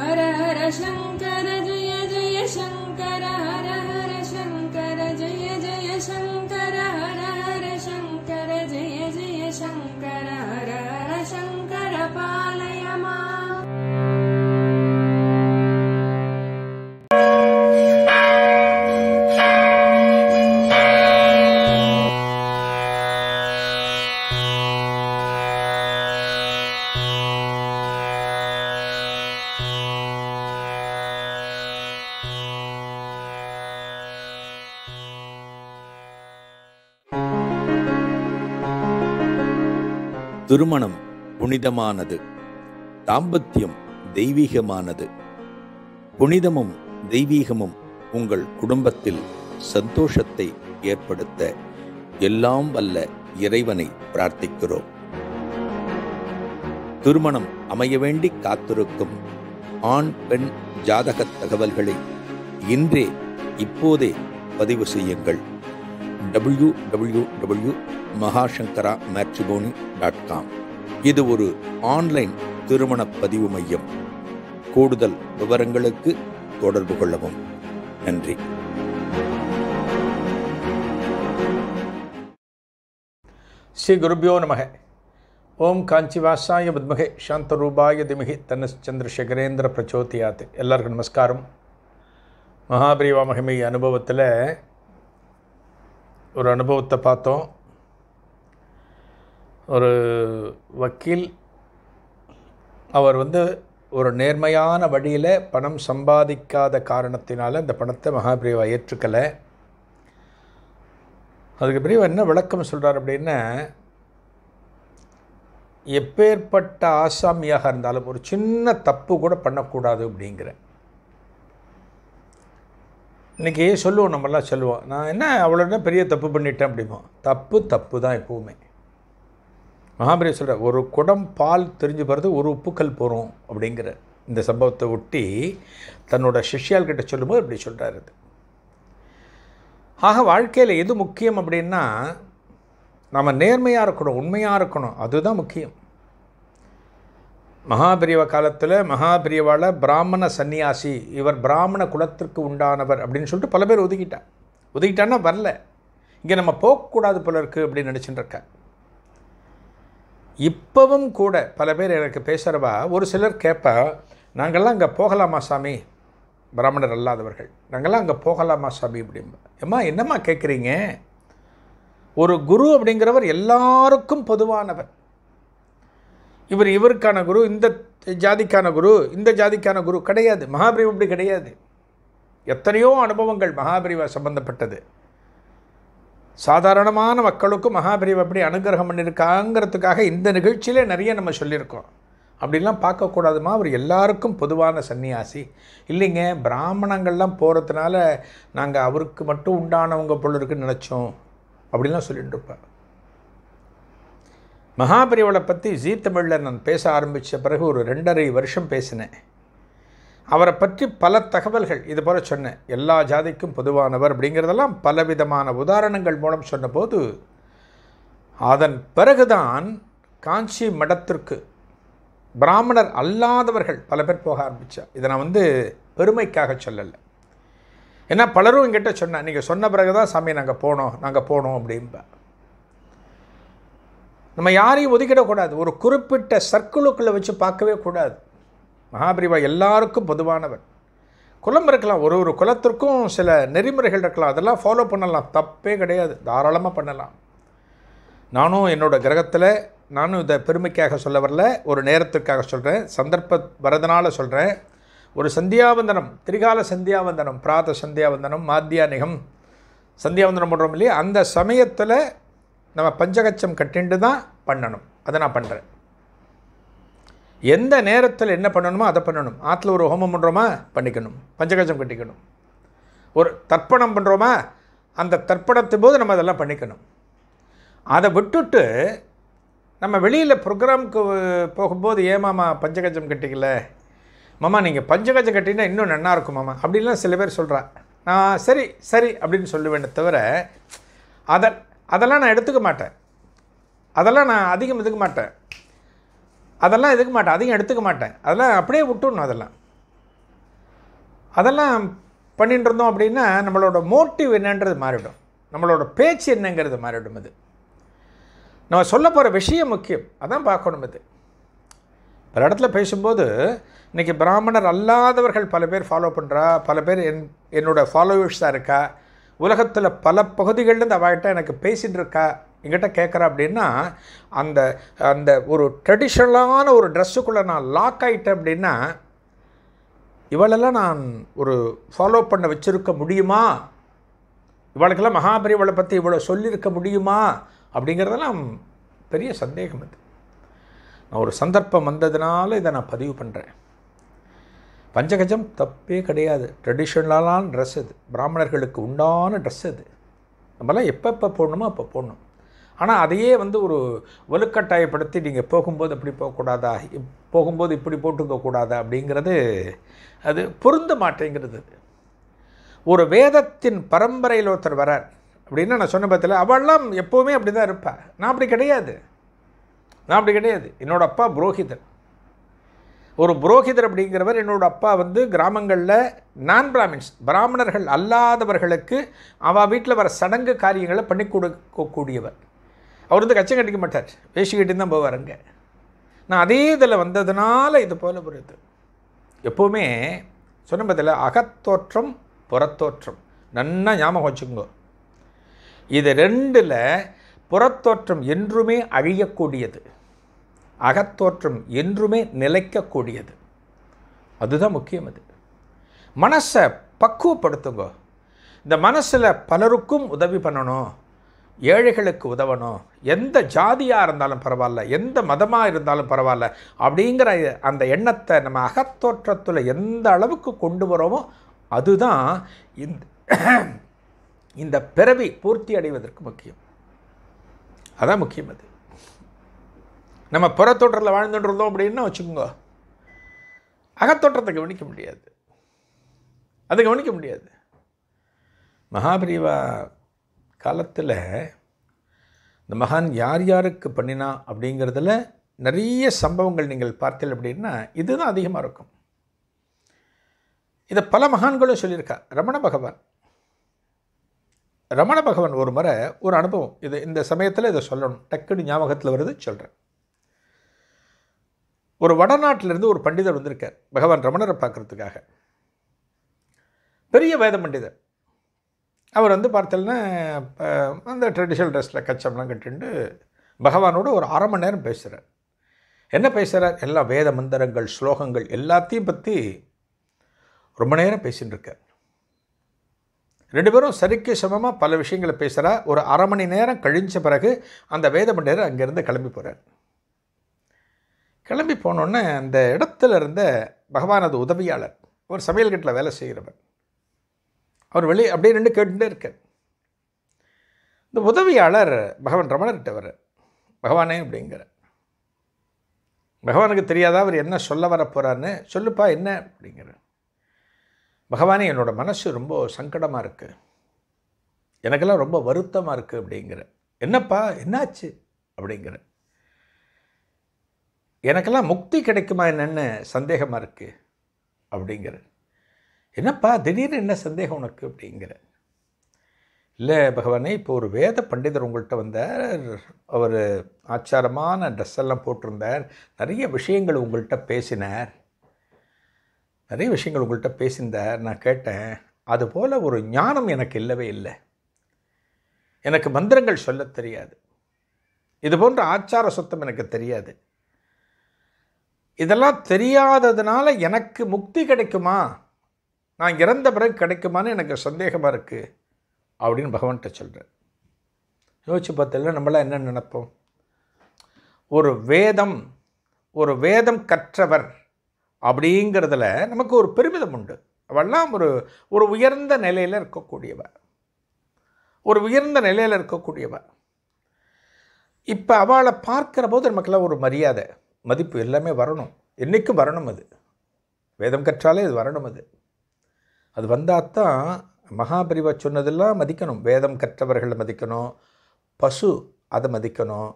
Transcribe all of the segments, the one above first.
हर हर शङ्कर जय जय शङ्कर திருமணம் புனிதமானது தாம்பத்தியம் தெய்வீகமானது புனிதமும் தெய்வீகமும் உங்கள் குடும்பத்தில் சந்தோஷத்தை ஏற்படுத்த எல்லாம் வல்ல இறைவனை பிரார்த்திக்கிறோம் திருமணம் அமைய வேண்டி காத்திருக்கும் ஆண் பெண் ஜாதக தகவல்களை இன்றே இப்போதே பதிவு செய்யுங்கள் W W W Mahashankara matrimony dot com இது ஒரு ஆன்லைன் திருமண பதிவு மையம் கூடுதல் விவரங்களுக்கு தொடர்பு கொள்ளவும் நன்றி ஸ்ரீ குருபியோ நமக ஓம் காஞ்சி காஞ்சிவாசாய பத்மகே ரூபாய திமிகி தன்னஸ் சந்திரசேகரேந்திர பிரச்சோதியாத் எல்லாருக்கும் நமஸ்காரம் மகாபிரிவா மகிமை அனுபவத்தில் ஒரு அனுபவத்தை பார்த்தோம் ஒரு வக்கீல் அவர் வந்து ஒரு நேர்மையான வழியில் பணம் சம்பாதிக்காத காரணத்தினால் இந்த பணத்தை மகாபிரிவா ஏற்றுக்கலை அதுக்கு பிரிவா என்ன விளக்கம் சொல்கிறார் அப்படின்னா எப்பேற்பட்ட ஆசாமியாக இருந்தாலும் ஒரு சின்ன தப்பு கூட பண்ணக்கூடாது அப்படிங்கிற இன்றைக்கி சொல்லுவோம் நம்மளாம் சொல்லுவோம் நான் என்ன அவ்வளோ பெரிய தப்பு பண்ணிட்டேன் அப்படிமா தப்பு தப்பு தான் எப்போவுமே மகாபரி சொல்கிற ஒரு குடம் பால் தெரிஞ்சு போகிறது ஒரு உப்புக்கல் போகிறோம் அப்படிங்கிற இந்த சம்பவத்தை ஒட்டி தன்னோட கிட்ட சொல்லும்போது இப்படி சொல்கிறாரு ஆக வாழ்க்கையில் எது முக்கியம் அப்படின்னா நம்ம நேர்மையாக இருக்கணும் உண்மையாக இருக்கணும் அதுதான் முக்கியம் மகாபிரிவ காலத்தில் மகாபிரியவால் பிராமண சன்னியாசி இவர் பிராமண குலத்திற்கு உண்டானவர் அப்படின்னு சொல்லிட்டு பல பேர் ஒதுக்கிட்டா ஒதுக்கிட்டான்னா வரல இங்கே நம்ம போகக்கூடாது போல இருக்குது அப்படின்னு நினச்சிட்டு இருக்கேன் இப்போவும் கூட பல பேர் எனக்கு பேசுகிறவா ஒரு சிலர் கேட்பா நாங்கள்லாம் அங்கே போகலாமா சாமி பிராமணர் அல்லாதவர்கள் நாங்கள்லாம் அங்கே போகலாமா சாமி அப்படிம்பா ஏம்மா என்னம்மா கேட்குறீங்க ஒரு குரு அப்படிங்கிறவர் எல்லாருக்கும் பொதுவானவர் இவர் இவருக்கான குரு இந்த ஜாதிக்கான குரு இந்த ஜாதிக்கான குரு கிடையாது மகாபிரிவு அப்படி கிடையாது எத்தனையோ அனுபவங்கள் மகாபிரிவை சம்பந்தப்பட்டது சாதாரணமான மக்களுக்கும் மகாபிரிவு எப்படி அனுகிரகம் பண்ணியிருக்காங்கிறதுக்காக இந்த நிகழ்ச்சியிலே நிறைய நம்ம சொல்லியிருக்கோம் அப்படிலாம் பார்க்கக்கூடாதுமா அவர் எல்லாருக்கும் பொதுவான சன்னியாசி இல்லைங்க பிராமணங்கள்லாம் போகிறதுனால நாங்கள் அவருக்கு மட்டும் உண்டானவங்க போல இருக்குன்னு நினச்சோம் அப்படின்லாம் சொல்லிட்டு இருப்பார் மகாபிரிவளை பற்றி ஜீ தமிழில் நான் பேச ஆரம்பித்த பிறகு ஒரு ரெண்டரை வருஷம் பேசினேன் அவரை பற்றி பல தகவல்கள் இது போல் சொன்னேன் எல்லா ஜாதிக்கும் பொதுவானவர் அப்படிங்கிறதெல்லாம் பலவிதமான உதாரணங்கள் மூலம் சொன்னபோது அதன் பிறகுதான் காஞ்சி மடத்திற்கு பிராமணர் அல்லாதவர்கள் பல பேர் போக ஆரம்பித்தார் இதை நான் வந்து பெருமைக்காக சொல்லலை ஏன்னா பலரும் என்கிட்ட சொன்னேன் நீங்கள் சொன்ன பிறகு தான் சாமி நாங்கள் போனோம் நாங்கள் போனோம் அப்படின்ப நம்ம யாரையும் ஒதுக்கிடக்கூடாது ஒரு குறிப்பிட்ட சர்க்கிளுக்குள்ளே வச்சு பார்க்கவே கூடாது மகாபிரிவா எல்லாருக்கும் பொதுவானவர் குலம் இருக்கலாம் ஒரு ஒரு குலத்திற்கும் சில நெறிமுறைகள் இருக்கலாம் அதெல்லாம் ஃபாலோ பண்ணலாம் தப்பே கிடையாது தாராளமாக பண்ணலாம் நானும் என்னோடய கிரகத்தில் நானும் இதை பெருமைக்காக சொல்ல வரல ஒரு நேரத்திற்காக சொல்கிறேன் சந்தர்ப்ப வரதனால் சொல்கிறேன் ஒரு சந்தியாவந்தனம் திரிகால சந்தியாவந்தனம் பிராத சந்தியாவந்தனம் மாத்தியானிகம் சந்தியாவந்தனம் பண்ணுறோம் இல்லையா அந்த சமயத்தில் நம்ம பஞ்சகச்சம் கட்டிண்டு தான் பண்ணணும் அதை நான் பண்ணுறேன் எந்த நேரத்தில் என்ன பண்ணணுமோ அதை பண்ணணும் ஆற்றுல ஒரு ஹோமம் பண்ணுறோமா பண்ணிக்கணும் பஞ்சகஜம் கட்டிக்கணும் ஒரு தர்ப்பணம் பண்ணுறோமா அந்த தர்ப்பணத்து போது நம்ம அதெல்லாம் பண்ணிக்கணும் அதை விட்டுட்டு நம்ம வெளியில் ப்ரோக்ராமுக்கு போகும்போது ஏமாமா பஞ்சகஜம் கட்டிக்கல மாமா நீங்கள் பஞ்சகஜம் கட்டினா இன்னும் நன்னா இருக்கும் மாமா அப்படின்லாம் சில பேர் சொல்கிறா நான் சரி சரி அப்படின்னு சொல்லுவேன்னு தவிர அதை அதெல்லாம் நான் எடுத்துக்க மாட்டேன் அதெல்லாம் நான் அதிகம் எடுத்துக்க மாட்டேன் அதெல்லாம் எதுக்க மாட்டேன் அதையும் எடுத்துக்க மாட்டேன் அதெல்லாம் அப்படியே விட்டுடணும் அதெல்லாம் அதெல்லாம் பண்ணிட்டு இருந்தோம் அப்படின்னா நம்மளோட மோட்டிவ் என்னன்றது மாறிவிடும் நம்மளோட பேச்சு என்னங்கிறது மாறிவிடும் அது நம்ம சொல்ல போகிற விஷயம் முக்கியம் அதான் பார்க்கணும் இது பல இடத்துல பேசும்போது இன்றைக்கி பிராமணர் அல்லாதவர்கள் பல பேர் ஃபாலோ பண்ணுறா பல பேர் என் என்னோடய ஃபாலோவர்ஸாக இருக்கா உலகத்தில் பல பகுதிகள்லேருந்து அவகிட்ட எனக்கு பேசிகிட்டு இருக்கா எங்கிட்ட கேட்குற அப்படின்னா அந்த அந்த ஒரு ட்ரெடிஷ்னலான ஒரு ட்ரெஸ்ஸுக்குள்ளே நான் லாக் ஆகிட்டேன் அப்படின்னா இவளெல்லாம் நான் ஒரு ஃபாலோ பண்ண வச்சுருக்க முடியுமா இவளுக்கெல்லாம் மகாபரி இவளை பற்றி இவ்வளோ சொல்லியிருக்க முடியுமா அப்படிங்கிறதெல்லாம் பெரிய சந்தேகம் அது நான் ஒரு சந்தர்ப்பம் வந்ததுனால இதை நான் பதிவு பண்ணுறேன் பஞ்சகஜம் தப்பே கிடையாது ட்ரெடிஷ்னலான ட்ரெஸ் அது பிராமணர்களுக்கு உண்டான ட்ரெஸ் அது நம்மளாம் எப்போ எப்போ போடணுமோ அப்போ போடணும் ஆனால் அதையே வந்து ஒரு வலுக்கட்டாயப்படுத்தி நீங்கள் போகும்போது அப்படி போகக்கூடாதா போகும்போது இப்படி போட்டுக்க கூடாதா அப்படிங்கிறது அது பொருந்த மாட்டேங்கிறது ஒரு வேதத்தின் பரம்பரையில் ஒருத்தர் வரார் அப்படின்னு நான் சொன்ன பத்தில் அவள்லாம் எப்போவுமே அப்படி தான் இருப்பாள் நான் அப்படி கிடையாது நான் அப்படி கிடையாது என்னோடய அப்பா புரோஹிதர் ஒரு புரோஹிதர் அப்படிங்கிறவர் என்னோடய அப்பா வந்து கிராமங்களில் நான் பிராமின்ஸ் பிராமணர்கள் அல்லாதவர்களுக்கு அவள் வீட்டில் வர சடங்கு காரியங்களை பண்ணி கொடுக்கக்கூடியவர் அவர் வந்து கச்சம் கட்டிக்க மாட்டார் பேசிக்கிட்டு தான் போவார் அங்கே நான் அதே இதில் வந்ததுனால இது போல புரியுது எப்போவுமே சொன்ன பதில் அகத்தோற்றம் புறத்தோற்றம் நன்னா ஞாபகம் வச்சுக்கோங்க இது ரெண்டில் புறத்தோற்றம் என்றுமே அழியக்கூடியது அகத்தோற்றம் என்றுமே நிலைக்கக்கூடியது அதுதான் முக்கியம் அது மனசை பக்குவப்படுத்துங்க இந்த மனசில் பலருக்கும் உதவி பண்ணணும் ஏழைகளுக்கு உதவணும் எந்த ஜாதியாக இருந்தாலும் பரவாயில்ல எந்த மதமாக இருந்தாலும் பரவாயில்ல அப்படிங்கிற அந்த எண்ணத்தை நம்ம அகத்தோற்றத்தில் எந்த அளவுக்கு கொண்டு வரோமோ அதுதான் இந்த இந்த பிறவி பூர்த்தி அடைவதற்கு முக்கியம் அதான் முக்கியம் அது நம்ம புறத்தோற்றத்தில் வாழ்ந்துட்டு இருந்தோம் அப்படின்னா வச்சுக்கோங்க அகத்தோற்றத்தை கவனிக்க முடியாது அது கவனிக்க முடியாது மகாபிரிவா காலத்தில் இந்த மகான் யார் யாருக்கு பண்ணினா அப்படிங்கிறதுல நிறைய சம்பவங்கள் நீங்கள் பார்த்தீர்கள் அப்படின்னா இதுதான் அதிகமாக இருக்கும் இதை பல மகான்களும் சொல்லியிருக்கா ரமண பகவான் ரமண பகவான் ஒரு முறை ஒரு அனுபவம் இது இந்த சமயத்தில் இதை சொல்லணும் டக்குனு ஞாபகத்தில் வருது சொல்கிறேன் ஒரு வடநாட்டிலிருந்து ஒரு பண்டிதர் வந்திருக்கார் பகவான் ரமணரை பார்க்குறதுக்காக பெரிய வேத பண்டிதர் அவர் வந்து பார்த்தோன்னா அந்த ட்ரெடிஷ்னல் ட்ரெஸ்ஸில் கச்சம்லாம் கட்டுண்டு பகவானோடு ஒரு அரை மணி நேரம் பேசுகிறார் என்ன பேசுகிறார் எல்லா வேத மந்திரங்கள் ஸ்லோகங்கள் எல்லாத்தையும் பற்றி ரொம்ப நேரம் பேசின்னு இருக்கார் ரெண்டு பேரும் சரிக்கு சமமாக பல விஷயங்களை பேசுகிறார் ஒரு அரை மணி நேரம் கழிஞ்ச பிறகு அந்த வேத மண்டியர் அங்கேருந்து கிளம்பி போகிறார் கிளம்பி போனோன்னே அந்த இடத்துல இருந்த பகவானது உதவியாளர் ஒரு சமையல் கட்டில் வேலை செய்கிறவர் அவர் வெளியே அப்படியே ரெண்டு கேட்டுகிட்டே இருக்கார் இந்த உதவியாளர் பகவான் ரமணர்கிட்ட வர பகவானே அப்படிங்கிற பகவானுக்கு தெரியாதா அவர் என்ன சொல்ல வர போகிறான்னு சொல்லுப்பா என்ன அப்படிங்கிற பகவானே என்னோடய மனசு ரொம்ப சங்கடமாக இருக்குது எனக்கெல்லாம் ரொம்ப வருத்தமாக இருக்குது அப்படிங்கிற என்னப்பா என்னாச்சு அப்படிங்கிற எனக்கெல்லாம் முக்தி கிடைக்குமா என்னென்னு சந்தேகமாக இருக்குது அப்படிங்கிற என்னப்பா திடீர்னு என்ன சந்தேகம் உனக்கு அப்படிங்கிற இல்லை பகவானே இப்போ ஒரு வேத பண்டிதர் உங்கள்கிட்ட வந்தார் அவர் ஆச்சாரமான ட்ரெஸ் எல்லாம் போட்டிருந்தார் நிறைய விஷயங்கள் உங்கள்கிட்ட பேசினார் நிறைய விஷயங்கள் உங்கள்கிட்ட பேசியிருந்தார் நான் கேட்டேன் அதுபோல் ஒரு ஞானம் எனக்கு இல்லவே இல்லை எனக்கு மந்திரங்கள் சொல்ல தெரியாது இது போன்ற ஆச்சார சுத்தம் எனக்கு தெரியாது இதெல்லாம் தெரியாததுனால எனக்கு முக்தி கிடைக்குமா நான் இறந்த பிறகு கிடைக்குமான்னு எனக்கு சந்தேகமாக இருக்குது அப்படின்னு பகவான்கிட்ட சொல்கிறேன் யோசிச்சு பார்த்தல நம்மளாம் என்ன நினப்போம் ஒரு வேதம் ஒரு வேதம் கற்றவர் அப்படிங்கிறதுல நமக்கு ஒரு பெருமிதம் உண்டு அவெல்லாம் ஒரு ஒரு உயர்ந்த நிலையில் இருக்கக்கூடியவ ஒரு உயர்ந்த நிலையில் இருக்கக்கூடியவ இப்போ அவளை பார்க்குற போது நமக்கெல்லாம் ஒரு மரியாதை மதிப்பு எல்லாமே வரணும் என்றைக்கும் வரணும் அது வேதம் கற்றாலே இது வரணும் அது அது வந்தால்தான் மகாபரிவா சொன்னதெல்லாம் மதிக்கணும் வேதம் கற்றவர்களை மதிக்கணும் பசு அதை மதிக்கணும்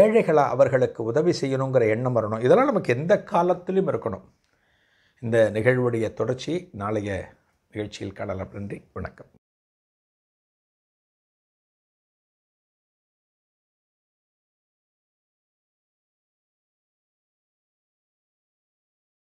ஏழைகளை அவர்களுக்கு உதவி செய்யணுங்கிற எண்ணம் வரணும் இதெல்லாம் நமக்கு எந்த காலத்திலும் இருக்கணும் இந்த நிகழ்வுடைய தொடர்ச்சி நாளைய நிகழ்ச்சியில் காணலாம் நன்றி வணக்கம்